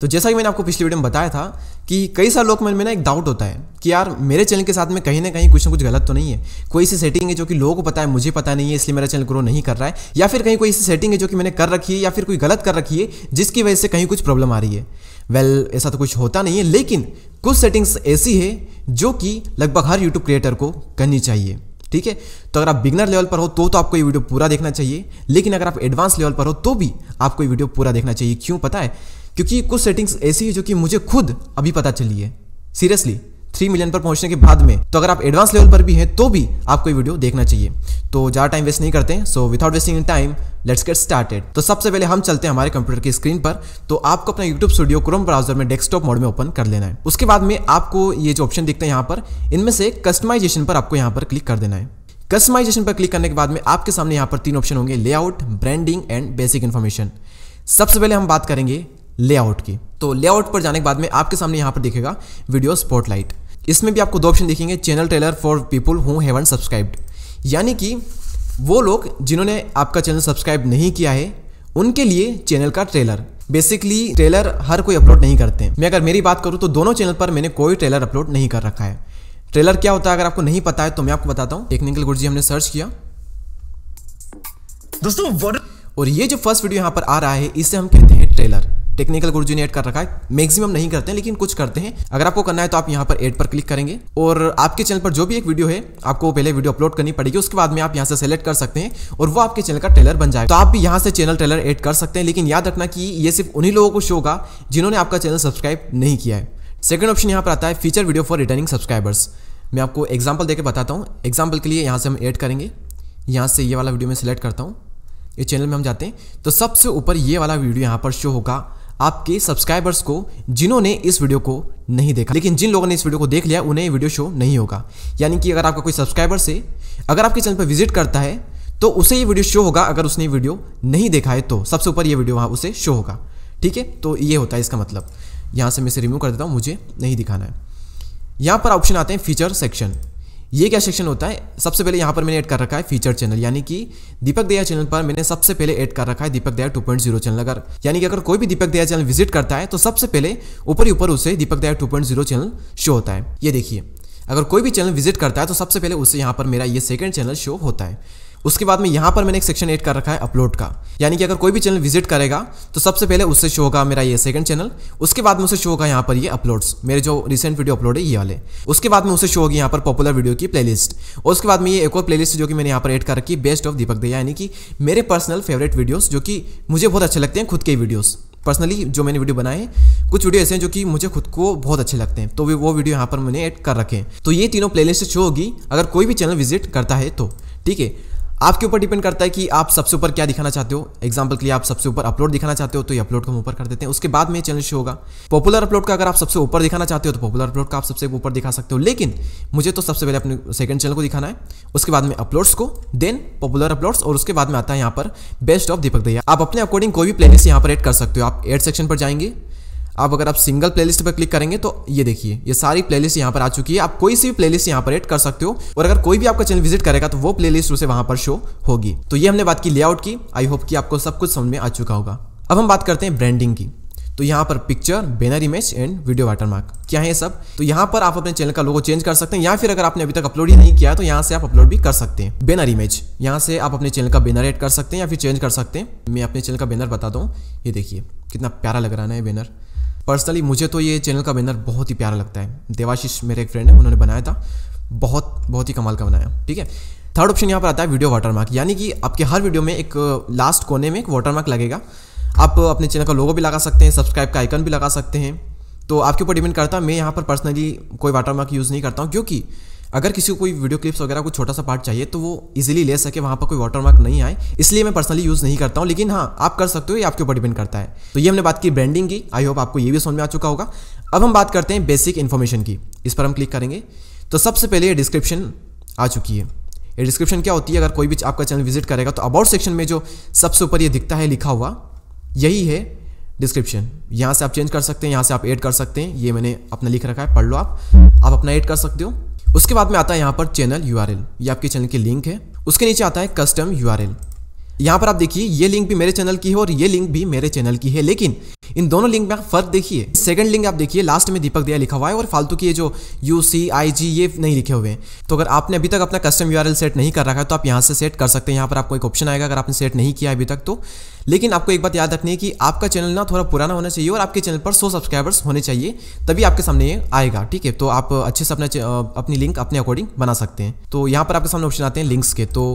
तो जैसा कि मैंने आपको पिछली वीडियो में बताया था कि कई सारे लोग मन में ना एक डाउट होता है कि यार मेरे चैनल के साथ में कहीं ना कहीं कुछ ना कुछ गलत तो नहीं है कोई सी सेटिंग है जो कि लोगों को पता है मुझे पता नहीं है इसलिए मेरा चैनल ग्रो नहीं कर रहा है या फिर कहीं कोई ऐसी सेटिंग है जो कि मैंने कर रखी है या फिर कोई गलत कर रखी है जिसकी वजह से कहीं कुछ प्रॉब्लम आ रही है वेल well, ऐसा तो कुछ होता नहीं है लेकिन कुछ सेटिंग्स ऐसी है जो कि लगभग हर यूट्यूब क्रिएटर को करनी चाहिए ठीक है तो अगर आप बिगनर लेवल पर हो तो तो आपको ये वीडियो पूरा देखना चाहिए लेकिन अगर आप एडवांस लेवल पर हो तो भी आपको ये वीडियो पूरा देखना चाहिए क्यों पता है क्योंकि कुछ सेटिंग्स ऐसी है जो कि मुझे खुद अभी पता चली है सीरियसली थ्री मिलियन पर पहुंचने के बाद में तो अगर आप एडवांस लेवल पर भी हैं तो भी आपको ये वीडियो देखना चाहिए तो ज़्यादा टाइम वेस्ट नहीं करते हैं so without wasting time let's get started तो सबसे पहले हम चलते हैं हमारे कंप्यूटर की स्क्रीन पर तो आपको अपना यूट्यूब स्टूडियो क्रोम ब्राउजर में डेस्कटॉप मोड में ओपन कर लेना है उसके बाद में आपको ये जो ऑप्शन दिखते हैं यहाँ पर इनमें से कस्टमाइजेशन पर आपको यहाँ पर क्लिक कर देना है कस्टमाइजेशन पर क्लिक करने के बाद में आपके सामने यहाँ पर तीन ऑप्शन होंगे layout branding and basic information सबसे पहले हम बात करेंगे लेआउट की तो लेआउट पर जाने के बाद में आपके सामने यहाँ पर दिखेगा वीडियो स्पॉटलाइट इसमें भी आपको दो ऑप्शन देखेंगे channel trailer for people who haven't subscribed यानी कि वो लोग जिन्होंने आपका चैनल सब्सक्राइब नहीं किया है उनके लिए चैनल का ट्रेलर बेसिकली ट्रेलर हर कोई अपलोड नहीं करते हैं मैं अगर मेरी बात करूँ तो दोनों चैनल पर मैंने कोई ट्रेलर अपलोड नहीं कर रखा है ट्रेलर क्या होता है अगर आपको नहीं पता है तो मैं आपको बताता हूँ टेक्निकल गुड जी हमने सर्च किया दोस्तों और ये जो फर्स्ट वीडियो यहाँ पर आ रहा है इसे हम कहते हैं टेक्निकल गुरु जी ने एड कर रखा है मैक्सिमम नहीं करते हैं लेकिन कुछ करते हैं अगर आपको करना है तो आप यहाँ पर एड पर क्लिक करेंगे और आपके चैनल पर जो भी एक वीडियो है आपको पहले वीडियो अपलोड करनी पड़ेगी उसके बाद में आप यहाँ से सेलेक्ट कर सकते हैं और वो आपके चैनल का ट्रेलर बन जाएगा तो आप भी यहाँ से चैनल ट्रेलर एड कर सकते हैं लेकिन याद रखना कि ये सिर्फ उन्हीं लोगों को शो होगा जिन्होंने आपका चैनल सब्सक्राइब नहीं किया है सेकेंड ऑप्शन यहाँ पर आता है feature video for returning subscribers मैं आपको एग्जाम्पल देकर बताता हूँ एग्जाम्पल के लिए यहाँ से हम ऐड करेंगे यहाँ से ये वाला वीडियो मैं सिलेक्ट करता हूँ ये चैनल में हम जाते हैं तो सबसे ऊपर ये वाला वीडियो यहाँ पर शो होगा आपके सब्सक्राइबर्स को जिन्होंने इस वीडियो को नहीं देखा लेकिन जिन लोगों ने इस वीडियो को देख लिया उन्हें वीडियो शो नहीं होगा यानी कि अगर आपका कोई सब्सक्राइबर से अगर आपके चैनल पर विजिट करता है तो उसे ये वीडियो शो होगा अगर उसने वीडियो नहीं देखा है तो सबसे ऊपर ये वीडियो वहाँ उसे शो होगा ठीक है तो ये होता है इसका मतलब यहाँ से मैं इसे रिमूव कर देता हूँ मुझे नहीं दिखाना है यहाँ पर ऑप्शन आते हैं फीचर सेक्शन ये क्या सेक्शन होता है सबसे पहले यहाँ पर मैंने ऐड कर रखा है फीचर चैनल यानी कि दीपक दया चैनल पर मैंने सबसे पहले ऐड कर रखा है दीपक दया 2.0 चैनल अगर यानी कि अगर कोई भी दीपक दया चैनल विजिट करता है तो सबसे पहले ऊपर ही ऊपर उसे दीपक दया 2.0 चैनल शो होता है ये देखिए अगर कोई भी चैनल विजिट करता है तो सबसे पहले उसे यहाँ पर मेरा ये सेकेंड चैनल शो होता है उसके बाद में यहाँ पर मैंने एक सेक्शन एड कर रखा है अपलोड का यानी कि अगर कोई भी चैनल विजिट करेगा तो सबसे पहले उससे शो होगा मेरा ये सेकंड चैनल उसके बाद में उसे शो होगा यहाँ पर ये अपलोड्स मेरे जो रिसेंट वीडियो अपलोड है ये वाले उसके बाद में उसे शो होगी यहाँ पर पॉपुलर वीडियो की प्ले और उसके बाद में ये एक और प्ले जो कि मैंने यहाँ पर एड कर रखी बेस्ट ऑफ दीपक दे यानी कि मेरे पर्सनल फेवरेट वीडियोज़ जो कि मुझे बहुत अच्छे लगते हैं खुद के वीडियोज़ पर्सनली जो मैंने वीडियो बनाए कुछ वीडियो ऐसे हैं जो कि मुझे खुद को बहुत अच्छे लगते हैं तो भी वो वीडियो यहाँ पर मैंने ऐड कर रखे हैं तो ये तीनों प्लेलिस्ट शो होगी अगर कोई भी चैनल विजिट करता है तो ठीक है आपके ऊपर डिपेंड करता है कि आप सबसे ऊपर क्या दिखाना चाहते हो एग्जाम्पल के लिए आप सबसे ऊपर अपलोड दिखाना चाहते हो तो ये अपलोड को हम ऊपर कर देते हैं उसके बाद में चैनल शो होगा पॉपुलर अपलोड का अगर आप सबसे ऊपर दिखाना चाहते हो तो पॉपुलर अपलोड का आप सबसे ऊपर दिखा सकते हो लेकिन मुझे तो सबसे पहले अपने सेकंड चैनल को दिखाना है उसके बाद में अपलोड्स को देन पॉपुलर अपलोड्स और उसके बाद में आता है यहाँ पर बेस्ट ऑफ दीपक दैया आप अपने अकॉर्डिंग कोई भी प्लेलिस्ट यहाँ पर एड कर सकते हो आप एड सेक्शन पर जाएंगे आप अगर आप सिंगल प्लेलिस्ट पर क्लिक करेंगे तो ये देखिए ये सारी प्लेलिस्ट यहाँ पर आ चुकी है आप कोई सी भी प्लेलिस्ट यहाँ पर एड कर सकते हो और अगर कोई भी आपका चैनल विजिट करेगा तो वो प्लेलिस्ट उसे वहां पर शो होगी तो ये हमने बात की लेआउट की आई होप कि आपको सब कुछ समझ में आ चुका होगा अब हम बात करते हैं ब्रांडिंग की तो यहाँ पर picture banner image and video watermark क्या है सब तो यहाँ पर आप अपने चैनल का लोगो चेंज कर सकते हैं या फिर अगर आपने अभी तक अपलोड ही नहीं किया तो यहाँ से आप अपलोड भी कर सकते हैं बैनर इमेज यहाँ से आप अपने चैनल का बैनर एड कर सकते हैं या फिर चेंज कर सकते हैं मैं अपने चैनल का बैनर बता दूँ ये देखिए कितना प्यारा लग रहा है बैनर पर्सनली मुझे तो ये चैनल का बैनर बहुत ही प्यारा लगता है देवाशीष मेरे एक फ्रेंड है उन्होंने बनाया था बहुत बहुत ही कमाल का बनाया ठीक है थर्ड ऑप्शन यहाँ पर आता है वीडियो वाटरमार्क यानी कि आपके हर वीडियो में एक लास्ट uh, कोने में एक वाटरमार्क लगेगा आप अपने चैनल का लोगो भी लगा सकते हैं सब्सक्राइब का आइकन भी लगा सकते हैं तो आपके ऊपर डिपेंड करता है मैं यहाँ पर पर्सनली कोई वाटरमार्क यूज़ नहीं करता हूँ क्योंकि अगर किसी को कोई वीडियो क्लिप्स वगैरह कोई छोटा सा पार्ट चाहिए तो वो इजीली ले सके वहाँ पर कोई वाटरमार्क नहीं आए इसलिए मैं पर्सनली यूज़ नहीं करता हूँ लेकिन हाँ आप कर सकते हो ये आपके ऊपर डिपेंड करता है तो ये हमने बात की ब्रांडिंग की आई होप आपको ये भी समझ में आ चुका होगा अब हम बात करते हैं बेसिक इन्फॉर्मेशन की इस पर हम क्लिक करेंगे तो सबसे पहले ये डिस्क्रिप्शन आ चुकी है ये डिस्क्रिप्शन क्या होती है अगर कोई भी आपका चैनल विजिट करेगा तो अबाउट सेक्शन में जो सबसे ऊपर ये दिखता है लिखा हुआ यही है डिस्क्रिप्शन यहाँ से आप चेंज कर सकते हैं यहाँ से आप ऐड कर सकते हैं ये मैंने अपना लिख रखा है पढ़ लो आप आप अपना ऐड कर सकते हो उसके बाद में आता है यहाँ पर चैनल यू ये आपके चैनल की लिंक है उसके नीचे आता है कस्टम यू यहाँ पर आप देखिए ये लिंक भी मेरे चैनल की है और ये लिंक भी मेरे चैनल की है लेकिन इन दोनों लिंक में आप फर्क देखिए सेकंड लिंक आप देखिए लास्ट में दीपक दिया लिखा हुआ है और फालतू की ये जो यू सी आई जी ये नहीं लिखे हुए हैं तो अगर आपने अभी तक अपना कस्टम यू सेट नहीं कर रखा है तो आप यहाँ से सेट कर सकते हैं यहाँ पर आपको एक ऑप्शन आएगा अगर आपने सेट नहीं किया अभी तक तो लेकिन आपको एक बात याद रखनी है कि आपका चैनल ना थोड़ा पुराना होना चाहिए और आपके चैनल पर सौ सब्सक्राइबर्स होने चाहिए तभी आपके सामने ये आएगा ठीक है तो आप अच्छे से अपना अपनी लिंक अपने अकॉर्डिंग बना सकते हैं तो यहाँ पर आपके सामने ऑप्शन आते हैं लिंक्स के तो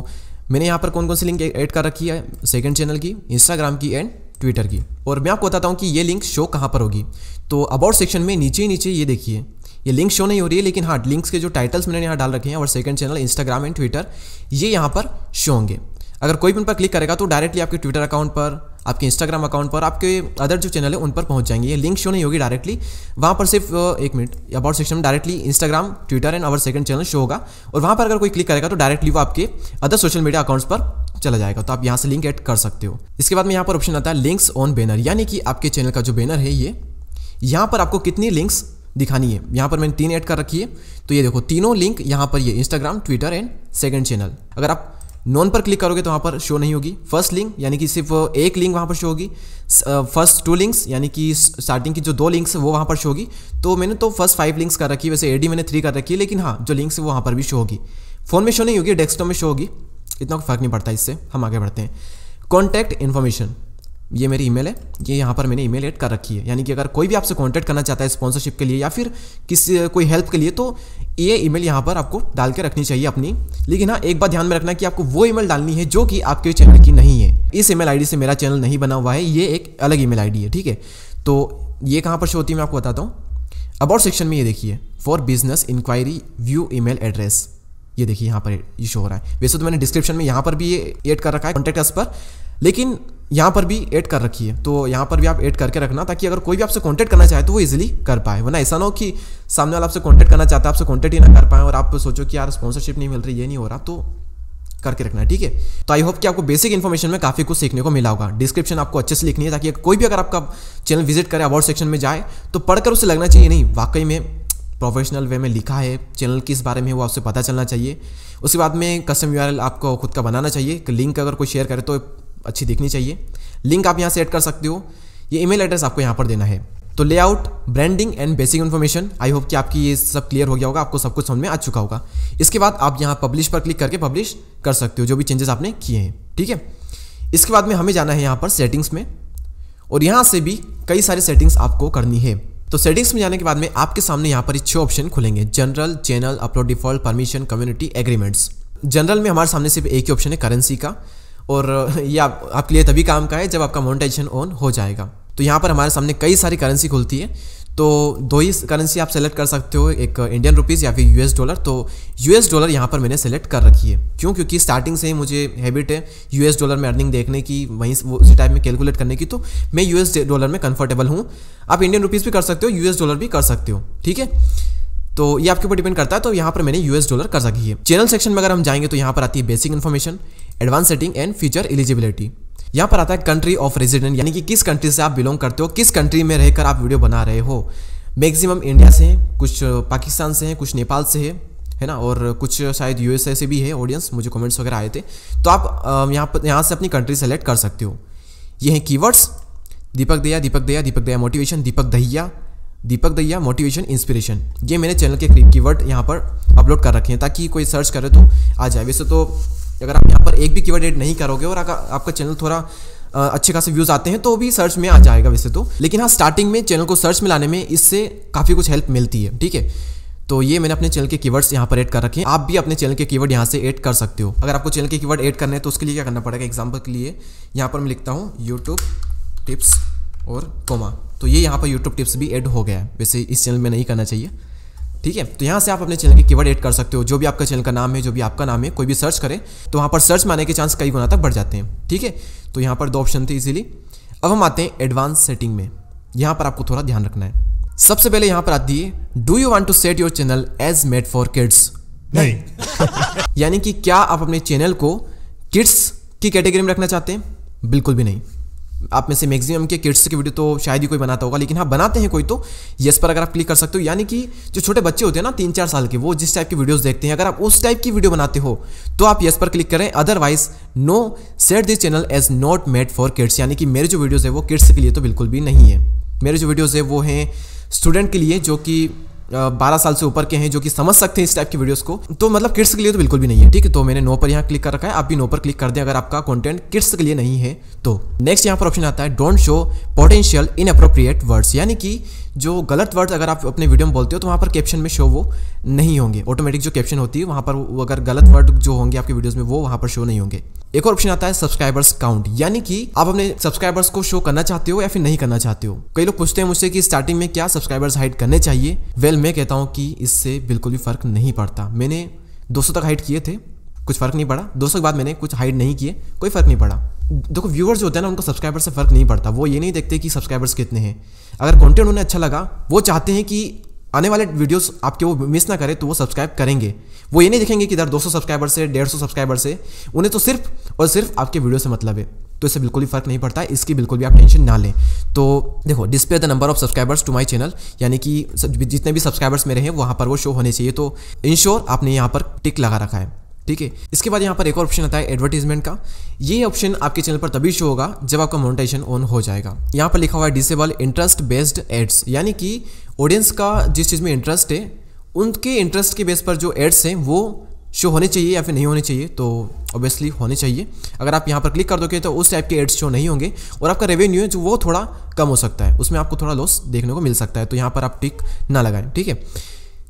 मैंने यहाँ पर कौन कौन सी लिंक ऐड कर रखी है सेकंड चैनल की इंस्टाग्राम की एंड ट्विटर की और मैं आपको बताता हूँ कि ये लिंक शो कहाँ पर होगी तो अबाउट सेक्शन में नीचे नीचे ये देखिए ये लिंक शो नहीं हो रही है लेकिन हाँ लिंक्स के जो टाइटल्स मैंने यहाँ डाल रखे हैं और second channel Instagram and Twitter ये यहाँ पर शो होंगे अगर कोई भी उन पर क्लिक करेगा तो डायरेक्टली आपके ट्विटर अकाउंट पर आपके इंस्टाग्राम अकाउंट पर आपके अदर जो चैनल है उन पर पहुंच जाएंगे ये लिंक शो नहीं होगी डायरेक्टली वहाँ पर सिर्फ एक मिनट अबाउट सेक्शन में directly Instagram Twitter and our second channel show होगा और वहाँ पर अगर कोई क्लिक करेगा तो डायरेक्टली वो आपके अदर सोशल मीडिया अकाउंट्स पर चला जाएगा तो आप यहाँ से लिंक ऐड कर सकते हो इसके बाद में यहाँ पर ऑप्शन आता है लिंक्स ऑन बैनर यानी कि आपके चैनल का जो बैनर है ये यहाँ पर आपको कितनी लिंक्स दिखानी है यहाँ पर मैंने तीन ऐड कर रखी है तो ये देखो तीनों लिंक यहाँ पर ये Instagram Twitter and second channel अगर आप नॉन पर क्लिक करोगे तो वहाँ पर शो नहीं होगी फर्स्ट लिंक यानी कि सिर्फ एक लिंक वहाँ पर शो होगी फर्स्ट टू लिंक्स यानी कि स्टार्टिंग की जो दो लिंक्स है वो वहाँ पर शो होगी तो मैंने तो फर्स्ट फाइव लिंक्स कर रखी है वैसे एडी मैंने थ्री कर रखी है लेकिन हाँ जो लिंक्स है वो वहाँ पर भी शो होगी फ़ोन में शो नहीं होगी डेस्कटॉप में शो होगी इतना फर्क नहीं पड़ता इससे हम आगे बढ़ते हैं कॉन्टैक्ट इन्फॉर्मेशन ये मेरी ईमेल है ये यहाँ पर मैंने ईमेल ऐड कर रखी है यानी कि अगर कोई भी आपसे कांटेक्ट करना चाहता है स्पॉन्सरशिप के लिए या फिर किसी कोई हेल्प के लिए तो ये ईमेल यहाँ पर आपको डाल के रखनी चाहिए अपनी लेकिन हाँ एक बात ध्यान में रखना कि आपको वो ईमेल डालनी है जो कि आपके चैनल की नहीं है इस ईमेल आईडी से मेरा चैनल नहीं बना हुआ है ये एक अलग ईमेल आईडी है ठीक है तो ये कहाँ पर शो होती है मैं आपको बताता हूँ अबाउट सेक्शन में ये देखिए for business inquiry view email address ये देखिए यहाँ पर ये शो हो रहा है वैसे तो मैंने डिस्क्रिप्शन में यहाँ पर भी ये ऐड कर रखा है कॉन्टैक्ट अस पर लेकिन यहाँ पर भी ऐड कर रखी है तो यहाँ पर भी आप ऐड करके रखना ताकि अगर कोई भी आपसे कॉन्टैक्ट करना चाहे तो वो इजिली कर पाए वरना ऐसा ना हो कि सामने वाला आपसे कॉन्टैक्ट करना चाहता है आपसे कॉन्टैक्ट ही ना कर पाए और आप सोचो कि यार स्पॉन्सरशिप नहीं मिल रही ये नहीं हो रहा तो करके रखना ठीक है तो आई होप कि आपको बेसिक इन्फॉर्मेशन में काफी कुछ सीखने को मिला होगा डिस्क्रिप्शन आपको अच्छे से लिखनी है ताकि कोई भी अगर आपका चैनल विजिट करे अवार्ड सेक्शन में जाए तो पढ़कर उसे लगना चाहिए नहीं वाकई में प्रोफेशनल वे में लिखा है चैनल किस बारे में वो आपसे पता चलना चाहिए उसके बाद में कस्टम यू आपको खुद का बनाना चाहिए कि लिंक अगर कोई शेयर करे तो अच्छी दिखनी चाहिए लिंक आप यहाँ से कर सकते हो ये ईमेल एड्रेस आपको यहाँ पर देना है तो layout branding and basic information I hope कि आपकी ये सब क्लियर हो गया होगा आपको सब कुछ समझ में आ चुका होगा इसके बाद आप यहाँ पब्लिश पर क्लिक करके पब्लिश कर सकते हो जो भी चेंजेस आपने किए हैं ठीक है इसके बाद में हमें जाना है यहाँ पर सेटिंग्स में और यहाँ से भी कई सारी सेटिंग्स आपको करनी है तो सेटिंग्स में जाने के बाद में आपके सामने यहाँ पर छह ऑप्शन खुलेंगे general channel upload default permission community agreements general में हमारे सामने सिर्फ एक ही ऑप्शन है करेंसी का और ये आप, आपके लिए तभी काम का है जब आपका मोनिटाइजेशन ऑन हो जाएगा तो यहाँ पर हमारे सामने कई सारी करेंसी खुलती है तो दो ही करेंसी आप सेलेक्ट कर सकते हो एक इंडियन रुपीज़ या फिर यूएस डॉलर तो यूएस डॉलर यहाँ पर मैंने सेलेक्ट कर रखी है क्यों क्योंकि स्टार्टिंग से ही मुझे हैबिट है यूएस डॉलर में अर्निंग देखने की वहीं वो उसी टाइप में कैलकुलेट करने की तो मैं यूएस डॉलर में कंफर्टेबल हूँ आप इंडियन रुपीज़ भी कर सकते हो यूएस डॉलर भी कर सकते हो ठीक है तो ये आपके ऊपर डिपेंड करता है तो यहाँ पर मैंने यूएस डॉलर कर रखी है चैनल सेक्शन में अगर हम जाएंगे तो यहाँ पर आती है basic information advance setting and future eligibility यहाँ पर आता है कंट्री ऑफ रेजिडेंट यानी कि किस कंट्री से आप बिलोंग करते हो किस कंट्री में रहकर आप वीडियो बना रहे हो मैक्सिमम इंडिया से हैं कुछ पाकिस्तान से हैं कुछ नेपाल से है है ना और कुछ शायद यूएसए से भी है ऑडियंस मुझे कमेंट्स वगैरह आए थे तो आप यहाँ पर यहाँ से अपनी कंट्री सेलेक्ट कर सकते हो ये हैं keywords Deepak Daya Deepak Daya Deepak Daya motivation Deepak Dahiya Deepak Dahiya motivation inspiration ये मैंने चैनल के कीवर्ड यहाँ पर अपलोड कर रखे हैं ताकि कोई सर्च करे तो आ जाए वैसे तो अगर आप यहाँ पर एक भी कीवर्ड एड नहीं करोगे और अगर आपका चैनल थोड़ा अच्छे खासे व्यूज़ आते हैं तो भी सर्च में आ जाएगा वैसे तो लेकिन हाँ स्टार्टिंग में चैनल को सर्च में लाने में इससे काफ़ी कुछ हेल्प मिलती है ठीक है तो ये मैंने अपने चैनल के कीवर्ड्स यहाँ पर ऐड कर रखे हैं आप भी अपने चैनल के कीवर्ड यहाँ से ऐड कर सकते हो अगर आपको चैनल के कीवर्ड ऐड करने हैं तो उसके लिए क्या करना पड़ेगा एग्जाम्पल के लिए यहाँ पर मैं लिखता हूँ यूट्यूब टिप्स और कोमा तो ये यहाँ पर यूट्यूब टिप्स भी ऐड हो गया है वैसे इस चैनल में नहीं करना चाहिए ठीक है तो यहाँ से आप अपने चैनल के कीवर्ड ऐड कर सकते हो जो भी आपका चैनल का नाम है जो भी आपका नाम है कोई भी सर्च करे तो वहाँ पर सर्च माने के चांस कई गुना तक बढ़ जाते हैं ठीक है तो यहाँ पर दो ऑप्शन थे इजीली अब हम आते हैं एडवांस सेटिंग में यहाँ पर आपको थोड़ा ध्यान रखना है सबसे पहले यहाँ पर आती है do you want to set your channel as made for kids नहीं यानी कि क्या आप अपने चैनल को किड्स की कैटेगरी में रखना चाहते हैं बिल्कुल भी नहीं आप में से मैक्सिमम के किड्स की वीडियो तो शायद ही कोई बनाता होगा लेकिन हाँ बनाते हैं कोई तो यस पर अगर आप क्लिक कर सकते हो यानी कि जो छोटे बच्चे होते हैं ना तीन चार साल के वो जिस टाइप की वीडियोस देखते हैं अगर आप उस टाइप की वीडियो बनाते हो तो आप यस पर क्लिक करें otherwise no set this channel as not made for kids यानी कि मेरे जो वीडियोज़ है वो किड्स के लिए तो बिल्कुल भी नहीं है मेरे जो वीडियोज़ है वो हैं स्टूडेंट के लिए जो कि बारह साल से ऊपर के हैं जो कि समझ सकते हैं इस टाइप की वीडियोस को तो मतलब किड्स के लिए तो बिल्कुल भी नहीं है ठीक है तो मैंने नो पर यहाँ क्लिक कर रखा है आप भी नो पर क्लिक कर दें अगर आपका कंटेंट किड्स के लिए नहीं है तो नेक्स्ट यहाँ पर ऑप्शन आता है don't show potential inappropriate words यानी कि जो गलत वर्ड्स अगर आप अपने वीडियो में बोलते हो तो वहाँ पर कैप्शन में शो वो नहीं होंगे ऑटोमेटिक जो कैप्शन होती है वहाँ पर वो अगर गलत वर्ड जो होंगे आपके वीडियोस में वो वहाँ पर शो नहीं होंगे एक और ऑप्शन आता है सब्सक्राइबर्स काउंट यानी कि आप अपने सब्सक्राइबर्स को शो करना चाहते हो या फिर नहीं करना चाहते हो कई लोग पूछते हैं मुझसे कि स्टार्टिंग में क्या सब्सक्राइबर्स हाइड करने चाहिए वेल well, मैं कहता हूँ कि इससे बिल्कुल भी फर्क नहीं पड़ता मैंने 200 तक हाइड किए थे कुछ फर्क नहीं पड़ा दो के बाद मैंने कुछ हाइड नहीं किए कोई फर्क नहीं पड़ा देखो व्यूअर्स जो होते हैं ना उनको सब्सक्राइबर से फ़र्क नहीं पड़ता वो ये नहीं देखते कि सब्सक्राइबर्स कितने हैं अगर कंटेंट उन्हें अच्छा लगा वो चाहते हैं कि आने वाले वीडियोस आपके वो मिस ना करें तो वो सब्सक्राइब करेंगे वो ये नहीं देखेंगे कि इधर 200 सब्सक्राइबर से 150 सब्सक्राइबर से उन्हें तो सिर्फ और सिर्फ आपके वीडियो से मतलब है तो इससे बिल्कुल भी फर्क नहीं पड़ता है इसकी बिल्कुल भी आप टेंशन ना लें तो देखो display the number of subscribers to my channel यानी कि जितने भी सब्सक्राइबर्स मेरे हैं वहाँ पर वो शो होने चाहिए तो इंश्योर आपने यहाँ पर टिक लगा रखा है ठीक है इसके बाद यहाँ पर एक और ऑप्शन आता है एडवर्टीजमेंट का ये ऑप्शन आपके चैनल पर तभी शो होगा जब आपका मोनेटाइजेशन ऑन हो जाएगा यहाँ पर लिखा हुआ है डिसेबल इंटरेस्ट बेस्ड एड्स यानी कि ऑडियंस का जिस चीज़ में इंटरेस्ट है उनके इंटरेस्ट के बेस पर जो एड्स हैं वो शो होने चाहिए या फिर नहीं होने चाहिए तो ऑब्वियसली होने चाहिए अगर आप यहाँ पर क्लिक कर दोगे तो उस टाइप के एड्स शो नहीं होंगे और आपका रेवेन्यू है जो वो थोड़ा कम हो सकता है उसमें आपको थोड़ा लॉस देखने को मिल सकता है तो यहाँ पर आप टिक ना लगाएं ठीक है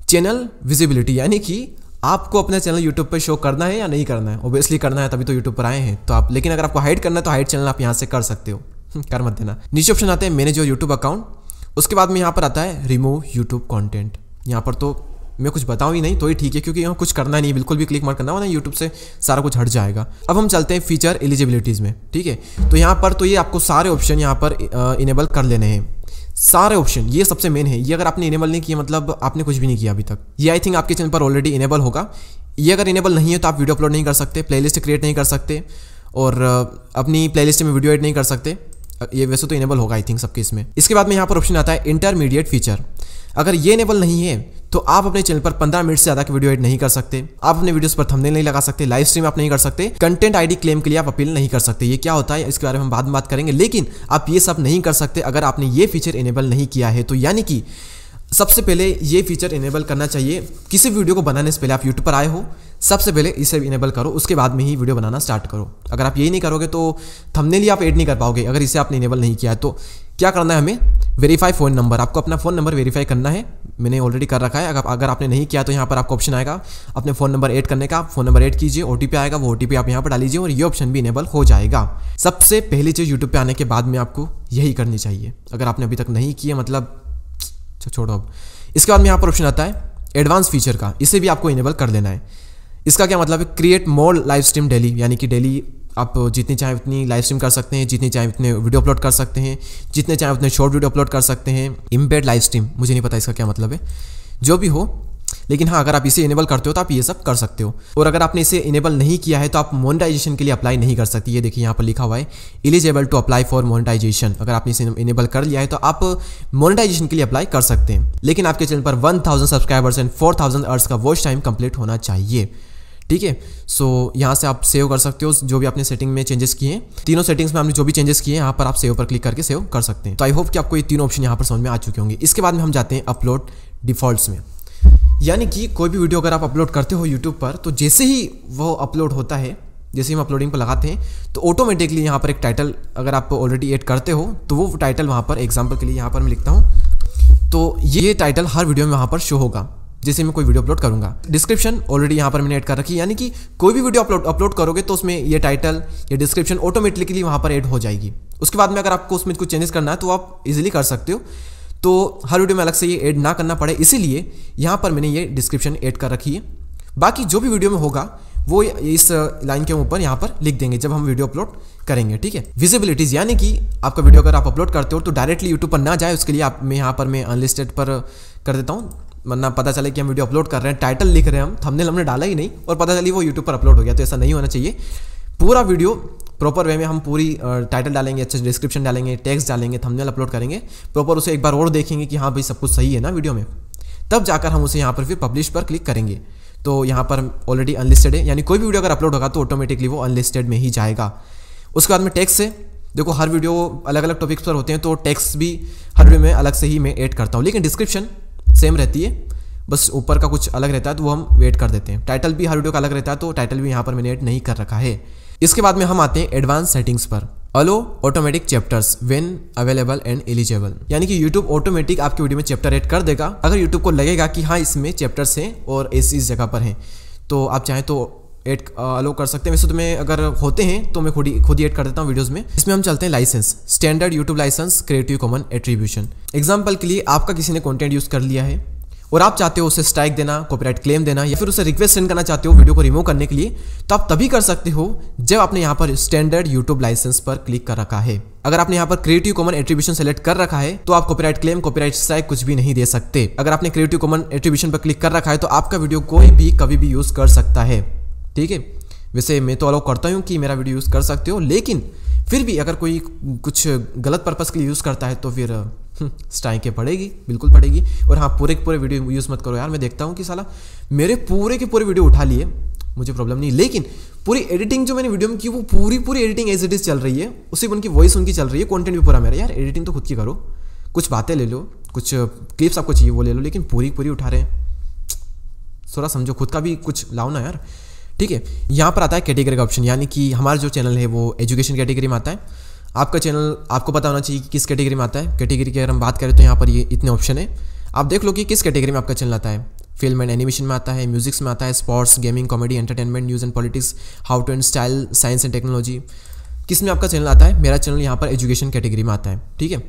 चैनल विजिबिलिटी यानी कि आपको अपने चैनल यूट्यूब पर शो करना है या नहीं करना है ओबियसली करना है तभी तो यूट्यूब पर आए हैं तो आप लेकिन अगर आपको हाइड करना है तो हाइड चैनल आप यहाँ से कर सकते हो कर मत देना नीचे ऑप्शन आते हैं मैनेज योर यूट्यूब अकाउंट उसके बाद में यहाँ पर आता है रिमूव यूट्यूब कॉन्टेंट यहाँ पर तो मैं कुछ बताऊँ ही नहीं तो ही ठीक है क्योंकि यहाँ कुछ करना नहीं बिल्कुल भी क्लिक मार करना होना यूट्यूब से सारा कुछ हट जाएगा अब हम चलते हैं फीचर एलिजिबिलिटीज़ में ठीक है तो यहाँ पर तो ये आपको सारे ऑप्शन यहाँ पर इनेबल कर लेने हैं सारे ऑप्शन ये सबसे मेन है ये अगर आपने इनेबल नहीं किया मतलब आपने कुछ भी नहीं किया अभी तक ये आई थिंक आपके चैनल पर ऑलरेडी इनेबल होगा ये अगर इनेबल नहीं है तो आप वीडियो अपलोड नहीं कर सकते प्लेलिस्ट क्रिएट नहीं कर सकते और अपनी प्लेलिस्ट में वीडियो एड नहीं कर सकते ये वैसे तो इनेबल होगा आई थिंक सबके इसमें इसके बाद में यहाँ पर ऑप्शन आता है इंटरमीडिएट फीचर अगर ये इनेबल नहीं है तो आप अपने चैनल पर 15 मिनट से ज्यादा की वीडियो एड नहीं कर सकते आप अपने वीडियोस पर थंबनेल नहीं लगा सकते लाइव स्ट्रीम आप नहीं कर सकते कंटेंट आईडी क्लेम के लिए आप अपील नहीं कर सकते ये क्या होता है इसके बारे में हम बाद में बात करेंगे लेकिन आप ये सब नहीं कर सकते अगर आपने ये फीचर इनेबल नहीं किया है तो यानी कि सबसे पहले ये फीचर इनेबल करना चाहिए किसी वीडियो को बनाने से पहले आप यूट्यूब पर आए हो सबसे पहले इसे इनेबल करो उसके बाद में ही वीडियो बनाना स्टार्ट करो अगर आप यही नहीं करोगे तो थंबनेल ही आप ऐड नहीं कर पाओगे अगर इसे आपने इनेबल नहीं किया तो क्या करना है हमें वेरीफाई फ़ोन नंबर आपको अपना फ़ोन नंबर वेरीफाई करना है मैंने ऑलरेडी कर रखा है अगर अगर आपने नहीं किया तो यहाँ पर आपको ऑप्शन आएगा अपने फ़ोन नंबर ऐड करने का फ़ोन नंबर ऐड कीजिए ओ आएगा वो ओ आप यहाँ पर डालीजिए और ये ऑप्शन भी इनेबल हो जाएगा सबसे पहली चीज़ यूट्यूब पर आने के बाद में आपको यही करनी चाहिए अगर आपने अभी तक नहीं किया मतलब अच्छा, छोड़ो अब इसके बाद में यहाँ पर ऑप्शन आता है एडवांस फीचर का इसे भी आपको इनेबल कर लेना है इसका क्या मतलब है create more live stream daily यानी कि डेली आप जितनी चाहे उतनी लाइव स्ट्रीम कर सकते हैं जितनी चाहे उतने वीडियो अपलोड कर सकते हैं जितने चाहे उतने शॉर्ट वीडियो अपलोड कर सकते हैं इम्पेड लाइव स्ट्रीम मुझे नहीं पता इसका क्या मतलब है जो भी हो लेकिन हाँ अगर आप इसे इनेबल करते हो तो आप ये सब कर सकते हो और अगर आपने इसे इनेबल नहीं किया है तो आप मोनिटाइजेशन के लिए अप्लाई नहीं कर सकती ये देखिए यहाँ पर लिखा हुआ है eligible to apply for monetization अगर आपने इसे इनेबल कर लिया है तो आप मोनिटाइजेशन के लिए अप्लाई कर सकते हैं लेकिन आपके चैनल पर one thousand subscribers and four thousand hours का वॉच टाइम कंप्लीट होना चाहिए ठीक है सो यहाँ से आप सेव कर सकते हो जो भी आपने सेटिंग में चेंजेस किए हैं तीनों सेटिंग्स में हमने जो भी चेंजेस किए हैं यहाँ पर आप सेव पर क्लिक करके सेव कर सकते हैं तो आई होप कि आपको ये तीनों ऑप्शन यहाँ पर समझ में आ चुके होंगे इसके बाद में हम जाते हैं अपलोड डिफॉल्ट्स में यानी कि कोई भी वीडियो अगर आप अपलोड करते हो यूट्यूब पर तो जैसे ही वो अपलोड होता है जैसे हम अपलोडिंग पर लगाते हैं तो ऑटोमेटिकली यहाँ पर एक टाइटल अगर आप ऑलरेडी एड करते हो तो वो टाइटल वहाँ पर एग्जाम्पल के लिए यहाँ पर मैं लिखता हूँ तो ये टाइटल हर वीडियो में वहाँ पर शो होगा जैसे मैं कोई वीडियो अपलोड करूंगा डिस्क्रिप्शन ऑलरेडी यहाँ पर मैंने ऐड कर रखी यानी कि कोई भी वीडियो अपलोड अपलोड करोगे तो उसमें ये टाइटल ये डिस्क्रिप्शन ऑटोमेटिकली वहाँ पर ऐड हो जाएगी उसके बाद में अगर आपको उसमें कुछ चेंजेस करना है तो आप इजिली कर सकते हो तो हर वीडियो में अलग से ये ऐड ना करना पड़े इसीलिए यहाँ पर मैंने ये डिस्क्रिप्शन ऐड कर रखी है बाकी जो भी वीडियो में होगा वो इस लाइन के ऊपर यहाँ पर लिख देंगे जब हम वीडियो अपलोड करेंगे ठीक है विजिबिलिटीज यानी कि आपका वीडियो अगर आप अपलोड करते हो तो डायरेक्टली यूट्यूब पर ना जाए उसके लिए आप मैं यहाँ पर मैं अनलिस्टेड पर कर देता हूँ वरना पता चले कि हम वीडियो अपलोड कर रहे हैं टाइटल लिख रहे हैं हम थंबनेल हमने डाला ही नहीं और पता चली वो यूट्यूब पर अपलोड हो गया तो ऐसा नहीं होना चाहिए पूरा वीडियो प्रॉपर वे में हम पूरी टाइटल डालेंगे अच्छे डिस्क्रिप्शन डालेंगे टेक्स्ट डालेंगे थंबनेल अपलोड करेंगे प्रॉपर उसे एक बार और देखेंगे कि हाँ भाई सब कुछ सही है ना वीडियो में तब जाकर हम उसे यहाँ पर फिर पब्लिश पर क्लिक करेंगे तो यहाँ पर ऑलरेडी अनलिस्टेड है यानी कोई भी वीडियो अगर अपलोड होगा तो ऑटोमेटिकली वो अनलिस्टेड में ही जाएगा उसके बाद में टैक्स है देखो हर वीडियो अलग अलग टॉपिक्स पर होते हैं तो टैक्स भी हर वीडियो में अलग से ही मैं ऐड करता हूँ लेकिन डिस्क्रिप्शन सेम रहती है बस ऊपर का कुछ अलग रहता है तो वो हम वेट कर देते हैं टाइटल भी हर वीडियो का अलग रहता है तो टाइटल भी यहाँ पर मैंने एड नहीं कर रखा है इसके बाद में हम आते हैं एडवांस सेटिंग्स पर allow automatic chapters when available and eligible यानी कि यूट्यूब ऑटोमेटिक आपकी वीडियो में चैप्टर एड कर देगा अगर यूट्यूब को लगेगा कि हाँ इसमें चैप्टर्स हैं और इस इस जगह पर हैं तो आप चाहें तो एड अलो कर सकते हैं वैसे तो मैं अगर होते हैं तो मैं खुद ही खुद ही एड कर देता हूँ वीडियोस में इसमें हम चलते हैं license standard YouTube license creative common attribution example के लिए आपका किसी ने कॉन्टेंट यूज़ कर लिया है और आप चाहते हो उसे स्ट्राइक देना कॉपीराइट क्लेम देना या फिर उसे रिक्वेस्ट सेंड करना चाहते हो वीडियो को रिमूव करने के लिए तो आप तभी कर सकते हो जब आपने यहाँ पर स्टैंडर्ड यूट्यूब लाइसेंस पर क्लिक कर रखा है अगर आपने यहाँ पर क्रिएटिव कॉमन एट्रीब्यूशन सेलेक्ट कर रखा है तो आप कॉपीराइट क्लेम कॉपीराइट स्ट्राइक कुछ भी नहीं दे सकते अगर आपने क्रिएटिव कॉमन एट्रीब्यूशन पर क्लिक कर रखा है तो आपका वीडियो कोई भी कभी भी यूज कर सकता है ठीक है वैसे मैं तो अलाउ करता हूँ कि मेरा वीडियो यूज कर सकते हो लेकिन फिर भी अगर कोई कुछ गलत पर्पज़ के लिए यूज़ करता है तो फिर हम्म, स्टाइके पड़ेगी बिल्कुल पड़ेगी और हाँ पूरे के पूरे वीडियो यूज़ मत करो यार मैं देखता हूँ कि साला मेरे पूरे के पूरे वीडियो उठा लिए मुझे प्रॉब्लम नहीं लेकिन पूरी एडिटिंग जो मैंने वीडियो में की वो पूरी पूरी एडिटिंग एज इट इज़ चल रही है उसी उनकी वॉइस उनकी चल रही है कॉन्टेंट भी पूरा मेरा यार एडिटिंग तो खुद की करो कुछ बातें ले लो कुछ क्लिप्स आपको चाहिए वो ले लो लेकिन पूरी पूरी उठा रहे हैं थोड़ा समझो खुद का भी कुछ लाओ ना यार ठीक है यहाँ पर आता है कैटेगरी का ऑप्शन यानी कि हमारा जो चैनल है वो एजुकेशन कैटेगरी में आता है आपका चैनल आपको पता होना चाहिए कि किस कैटेगरी में आता है कैटेगरी की अगर हम बात करें तो यहाँ पर ये इतने ऑप्शन है आप देख लो कि किस कैटेगरी में आपका चैनल आता है फिल्म एंड एनिमेशन में आता है म्यूजिक्स में आता है sports gaming comedy entertainment news and politics how to and style science and technology किस में आपका चैनल आता है मेरा चैनल यहाँ पर एजुकेशन कैटेगरी में आता है ठीक है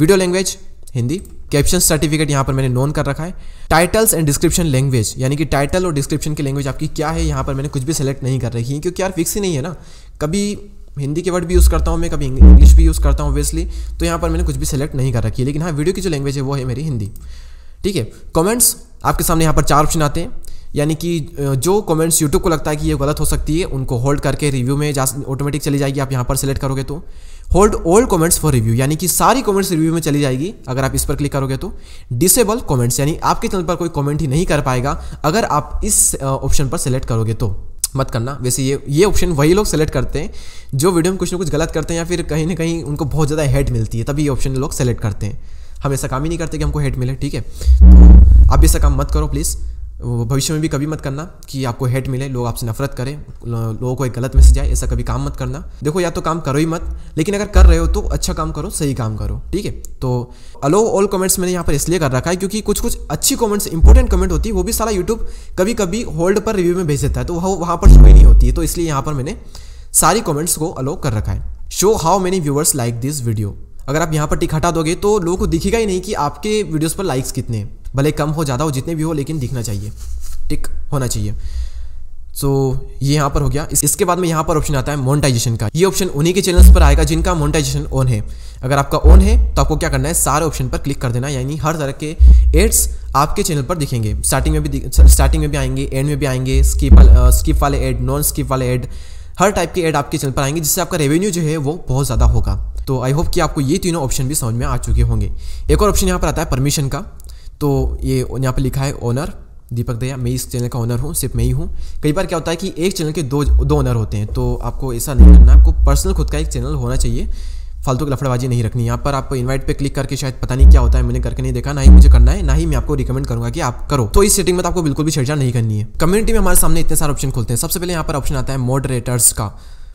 video language Hindi caption certificate यहाँ पर मैंने नॉन कर रखा है टाइटल्स एंड डिस्क्रिप्शन लैंग्वेज यानी कि टाइटल और डिस्क्रिप्शन की लैंग्वेज आपकी क्या है यहाँ पर मैंने कुछ भी सेलेक्ट नहीं कर रखी है क्योंकि यार फिक्स ही नहीं है ना कभी हिंदी के वर्ड भी यूज़ करता हूँ मैं कभी इंग्लिश भी यूज़ करता हूँ ऑब्वियसली तो यहाँ पर मैंने कुछ भी सेलेक्ट नहीं कर रखी है लेकिन हाँ वीडियो की जो लैंग्वेज है वो है मेरी हिंदी ठीक है कमेंट्स आपके सामने यहाँ पर चार ऑप्शन आते हैं यानी कि जो कमेंट्स यूट्यूब को लगता है कि ये गलत हो सकती है उनको होल्ड करके रिव्यू में जा ऑटोमेटिक चली जाएगी आप यहाँ पर सेलेक्ट करोगे तो hold all comments for review यानी कि सारी कॉमेंट्स रिव्यू में चली जाएगी अगर आप इस पर क्लिक करोगे तो डिसेबल कॉमेंट्स यानी आपके चैनल पर कोई कॉमेंट ही नहीं कर पाएगा अगर आप इस ऑप्शन पर सेलेक्ट करोगे तो मत करना वैसे ये ये ऑप्शन वही लोग सेलेक्ट करते हैं जो वीडियो में कुछ ना कुछ गलत करते हैं या फिर कहीं ना कहीं उनको बहुत ज़्यादा हेट मिलती है तभी ये ऑप्शन लोग सेलेक्ट करते हैं हम ऐसा काम ही नहीं करते कि हमको हेट मिले ठीक है तो आप ऐसा काम मत करो प्लीज़ भविष्य में भी कभी मत करना कि आपको हेट मिले लोग आपसे नफरत करें लोगों को एक गलत मैसेज आए ऐसा कभी काम मत करना देखो या तो काम करो ही मत लेकिन अगर कर रहे हो तो अच्छा काम करो सही काम करो ठीक है तो अलो ऑल कमेंट्स मैंने यहाँ पर इसलिए कर रखा है क्योंकि कुछ कुछ अच्छी कमेंट्स इंपॉर्टेंट कमेंट होती है वो भी सारा यूट्यूब कभी कभी होल्ड पर रिव्यू में भेज देता है तो वह वहाँ पर छुपी नहीं होती है तो इसलिए यहाँ पर मैंने सारी कमेंट्स को अलो कर रखा है show how many viewers like this video अगर आप यहाँ पर टिक हटा दोगे तो लोगों को दिखेगा ही नहीं कि आपके वीडियोस पर लाइक्स कितने हैं भले कम हो ज़्यादा हो जितने भी हो लेकिन दिखना चाहिए टिक होना चाहिए सो so, ये यहाँ पर हो गया इस, इसके बाद में यहाँ पर ऑप्शन आता है मोनेटाइजेशन का ये ऑप्शन उन्हीं के चैनल्स पर आएगा जिनका मोनेटाइजेशन ऑन है अगर आपका ऑन है तो आपको क्या करना है सारे ऑप्शन पर क्लिक कर देना यानी हर तरह के एड्स आपके चैनल पर दिखेंगे स्टार्टिंग में भी स्टार्टिंग में भी आएंगे एंड में भी आएंगे स्किप स्किप वाले एड नॉन स्किप वाले एड हर टाइप के एड आपके चैनल पर आएंगे जिससे आपका रेवेन्यू जो है वो बहुत ज़्यादा होगा तो आई होप कि आपको ये तीनों ऑप्शन भी समझ में आ चुके होंगे एक और ऑप्शन यहाँ पर आता है परमिशन का तो ये यहाँ पर लिखा है ओनर दीपक दया मैं इस चैनल का ओनर हूँ सिर्फ मैं ही हूँ कई बार क्या होता है कि एक चैनल के दो दो ओनर होते हैं तो आपको ऐसा नहीं करना आपको पर्सनल खुद का एक चैनल होना चाहिए फालतू की लफड़बाजी नहीं रखनी यहाँ पर आपको इनवाइट पे क्लिक करके शायद पता नहीं क्या होता है मैंने करके नहीं देखा ना ही मुझे करना है ना ही मैं आपको रिकमेंड करूंगा कि आप करो तो इस सेटिंग में तो आपको बिल्कुल भी छेड़छाड़ नहीं करनी है कम्युनिटी में हमारे सामने इतने सारे ऑप्शन खुलते हैं सबसे पहले यहाँ पर ऑप्शन आता है मॉडरेटर्स का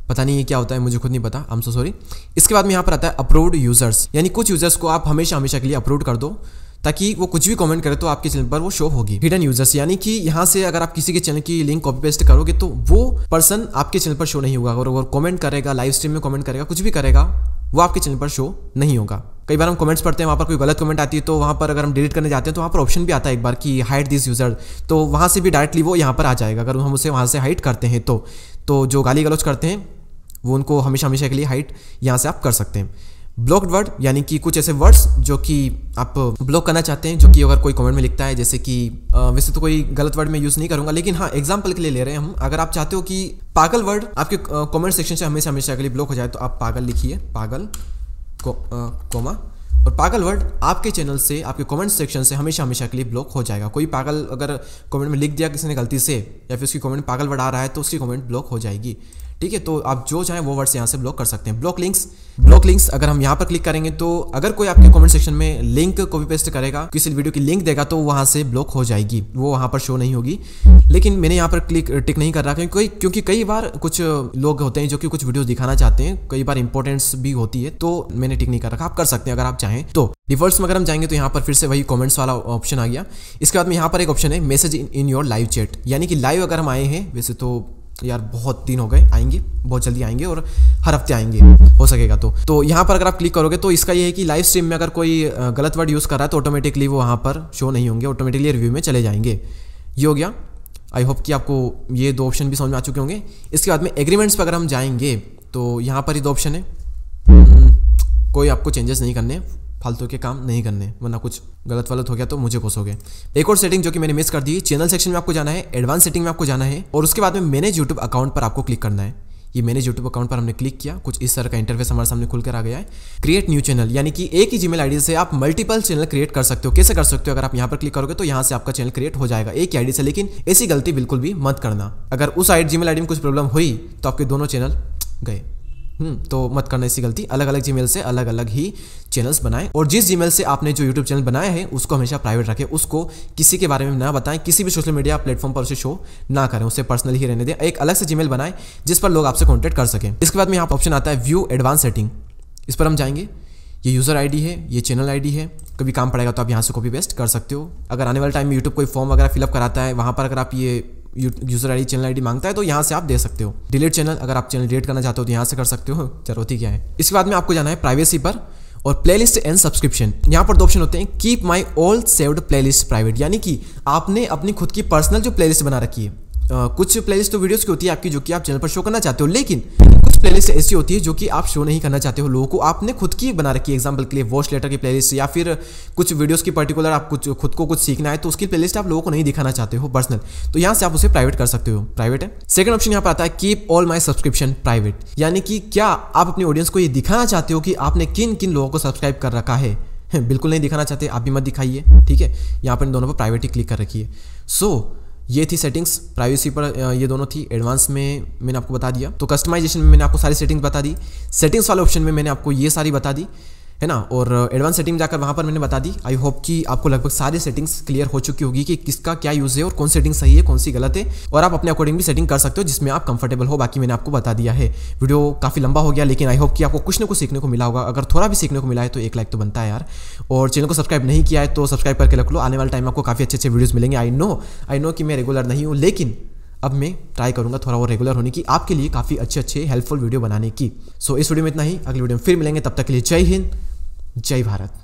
पता नहीं ये क्या होता है मुझे खुद नहीं पता आई एम सो सॉरी इसके बाद में यहाँ पर आता है अपलोड यूजर्स यानी कुछ यूजर्स को आप हमेशा हमेशा के लिए अप्रूव कर दो ताकि वो कुछ भी कमेंट करे तो आपके चैनल पर वो शो होगी हिडन यूजर्स यानी कि यहाँ से अगर आप किसी के चैनल की लिंक कॉपी पेस्ट करोगे तो वो पर्सन आपके चैनल पर शो नहीं होगा अगर वो कमेंट करेगा लाइव स्ट्रीम में कमेंट करेगा कुछ भी करेगा वो आपके चैनल पर शो नहीं होगा कई बार हम कमेंट्स पढ़ते हैं वहाँ पर कोई गलत कमेंट आती है तो वहाँ पर अगर हम डिलीट करने जाते हैं तो वहाँ पर ऑप्शन भी आता है एक बार कि हाइड दिस यूज़र तो वहाँ से भी डायरेक्टली वो यहाँ पर आ जाएगा अगर हम उसे वहाँ से हाइड करते हैं तो, तो जो गाली गलौज करते हैं वो उनको हमेशा हमेशा के लिए हाइट यहाँ से आप कर सकते हैं ब्लॉक्ड वर्ड यानी कि कुछ ऐसे वर्ड्स जो कि आप ब्लॉक करना चाहते हैं जो कि अगर कोई कमेंट में लिखता है जैसे कि वैसे तो कोई गलत वर्ड में यूज़ नहीं करूंगा लेकिन हाँ एग्जाम्पल के लिए ले रहे हैं हम अगर आप चाहते हो कि पागल वर्ड आपके कमेंट सेक्शन से हमेशा हमेशा के लिए ब्लॉक हो जाए तो आप पागल लिखिए पागल को, कोमा और पागल वर्ड आपके चैनल से आपके कमेंट सेक्शन से हमेशा हमेशा के लिए ब्लॉक हो जाएगा कोई पागल अगर कमेंट में लिख दिया किसी ने गलती से या फिर उसकी कमेंट पागल वर्ड आ रहा है तो उसकी कमेंट ब्लॉक हो जाएगी ठीक है तो आप जो चाहें वो वर्ड्स यहाँ से ब्लॉक कर सकते हैं ब्लॉक लिंक्स ब्लॉक लिंक्स अगर हम यहाँ पर क्लिक करेंगे तो अगर कोई आपके कमेंट सेक्शन में लिंक कॉपी पेस्ट करेगा किसी वीडियो की लिंक देगा तो वहाँ से ब्लॉक हो जाएगी वो वहाँ पर शो नहीं होगी लेकिन मैंने यहाँ पर क्लिक टिक नहीं कर रहा क्योंकि क्योंकि कई बार कुछ लोग होते हैं जो कि कुछ वीडियो दिखाना चाहते हैं कई बार इंपॉर्टेंस भी होती है तो मैंने टिक नहीं कर रखा आप कर सकते हैं अगर आप चाहें तो डिफॉल्ट्स में अगर हम जाएंगे तो यहाँ पर फिर से वही कॉमेंट्स वाला ऑप्शन आ गया इसके बाद में यहाँ पर एक ऑप्शन है message in your live chat यानी कि लाइव अगर हम आए हैं वैसे तो तो यार बहुत दिन हो गए आएंगे बहुत जल्दी आएंगे और हर हफ्ते आएंगे हो सकेगा तो तो यहाँ पर अगर आप क्लिक करोगे तो इसका ये है कि लाइव स्ट्रीम में अगर कोई गलत वर्ड यूज़ कर रहा है तो ऑटोमेटिकली वो वहाँ पर शो नहीं होंगे ऑटोमेटिकली रिव्यू में चले जाएंगे ये हो गया आई होप कि आपको ये दो ऑप्शन भी समझ में आ चुके होंगे इसके बाद में एग्रीमेंट्स पर अगर हम जाएंगे तो यहाँ पर ही दो ऑप्शन है हम्म, कोई आपको चेंजेस नहीं करने फालतू के काम नहीं करने वरना कुछ गलत वलत हो गया तो मुझे कोसोगे एक और सेटिंग जो कि मैंने मिस कर दी चैनल सेक्शन में आपको जाना है एडवांस सेटिंग में आपको जाना है और उसके बाद में मैनेज यूट्यूब अकाउंट पर आपको क्लिक करना है ये मैंने यूट्यूब अकाउंट पर हमने क्लिक किया कुछ इस तरह का इंटरफेस हमारे सामने खुलकर आ गया है क्रिएट न्यू चैनल यानी कि एक ही जीमेल आईडी से आप मल्टीपल चैनल क्रिएट कर सकते हो कैसे कर सकते हो अगर आप यहाँ पर क्लिक करोगे तो यहाँ से आपका चैनल क्रिएट हो जाएगा एक ही आईडी से लेकिन ऐसी गलती बिल्कुल भी मत करना अगर उस आई जीमेल आईडी में कुछ प्रॉब्लम हुई तो आपके दोनों चैनल गए हम्म, तो मत करना ऐसी गलती अलग अलग जीमेल से अलग अलग ही चैनल्स बनाएं और जिस जीमेल से आपने जो यूट्यूब चैनल बनाया है उसको हमेशा प्राइवेट रखें उसको किसी के बारे में ना बताएं किसी भी सोशल मीडिया प्लेटफॉर्म पर उसे शो ना करें उसे पर्सनल ही रहने दें एक अलग से जीमेल बनाएं जिस पर लोग आपसे कॉन्टैक्ट कर सकें इसके बाद में यहाँ पर ऑप्शन आता है व्यू एडवांस सेटिंग इस पर हम जाएंगे ये यूज़र आईडी है ये चैनल आईडी है कभी काम पड़ेगा तो आप यहाँ से कॉपी पेस्ट कर सकते हो अगर आने वाले टाइम में यूट्यूब कोई फॉर्म वगैरह फिलअप कराता है वहाँ पर अगर आप ये यूज़र आई चैनल आई मांगता है तो यहाँ से आप दे सकते हो डिलीट चैनल अगर आप चैनल डिलीट करना चाहते हो तो यहाँ से कर सकते हो जरूरत ही क्या है इसके बाद में आपको जाना है प्राइवेसी पर और प्लेलिस्ट एंड सब्सक्रिप्शन यहाँ पर दो ऑप्शन होते हैं keep my all saved playlist private यानी कि आपने अपनी खुद की पर्सनल जो प्लेलिस्ट बना रखी है आ, कुछ प्लेलिस्ट तो वीडियोस की होती है आपकी जो कि आप चैनल पर शो करना चाहते हो लेकिन प्लेलिस्ट ऐसी होती है जो कि आप शो नहीं करना चाहते हो लोगों को आपने खुद की बना रखी है एग्जाम्पल के लिए वॉश लेटर की प्लेलिस्ट या फिर कुछ वीडियोस की पर्टिकुलर आप कुछ खुद को कुछ सीखना है तो उसकी प्लेलिस्ट आप लोगों को नहीं दिखाना चाहते हो पर्सनल तो यहाँ से आप उसे प्राइवेट कर सकते हो प्राइवेट है सेकंड ऑप्शन यहाँ पर आता है keep all my subscription private यानी कि क्या आप अपने ऑडियंस को ये दिखाना चाहते हो कि आपने किन किन लोगों को सब्सक्राइब कर रखा है बिल्कुल नहीं दिखाना चाहते आप भी मत दिखाइए ठीक है यहाँ पर इन दोनों पर प्राइवेट ही क्लिक कर रखिए सो so, ये थी सेटिंग्स प्राइवेसी पर ये दोनों थी एडवांस में मैंने आपको बता दिया तो कस्टमाइजेशन में मैंने आपको सारी सेटिंग्स बता दी सेटिंग्स वाले ऑप्शन में मैंने आपको ये सारी बता दी है ना और एडवांस uh, सेटिंग जाकर वहाँ पर मैंने बता दी आई होप कि आपको लगभग सारी सेटिंग्स क्लियर हो चुकी होगी कि किसका क्या यूज़ है और कौन सेटिंग सही है कौन सी गलत है और आप अपने अकॉर्डिंग भी सेटिंग कर सकते हो जिसमें आप कंफर्टेबल हो बाकी मैंने आपको बता दिया है वीडियो काफ़ी लंबा हो गया लेकिन आई होप कि आपको कुछ ना कुछ सीखने को मिला होगा अगर थोड़ा भी सीखने को मिला है तो एक लाइक तो बनता है यार और चैनल को सब्सक्राइब नहीं किया है तो सब्सक्राइब करके रख लो आने वाले टाइम आपको काफ़ी अच्छे अच्छे वीडियोज़ मिलेंगे आई नो आई नो कि मैं रेगुलर नहीं हूँ लेकिन अब मैं ट्राई करूंगा थोड़ा और रेगुलर होने की आपके लिए काफ़ी अच्छे अच्छे हेल्पफुल वीडियो बनाने की सो so, इस वीडियो में इतना ही अगले वीडियो में फिर मिलेंगे तब तक के लिए जय हिंद जय भारत